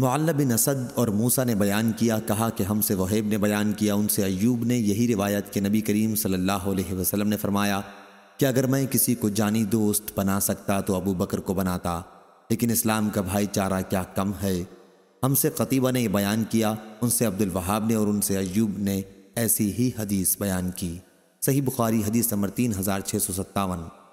मुल्ल बिन असद और मूसा ने बयान किया कहा कि हमसे वहेब ने बयान किया उनसे अयूब ने यही रिवायत के नबी करीम सल्लल्लाहु अलैहि वसल्लम ने फरमाया कि अगर मैं किसी को जानी दोस्त बना सकता तो अबू बकर को बनाता लेकिन इस्लाम का भाईचारा क्या कम है हमसे कतीबा ने बयान किया उनसे अब्दुल वहाब ने और उनसे अयूब ने ऐसी ही हदीस बयान की सही बुखारी हदीस नंबर तीन हज़ार छः सौ सत्तावन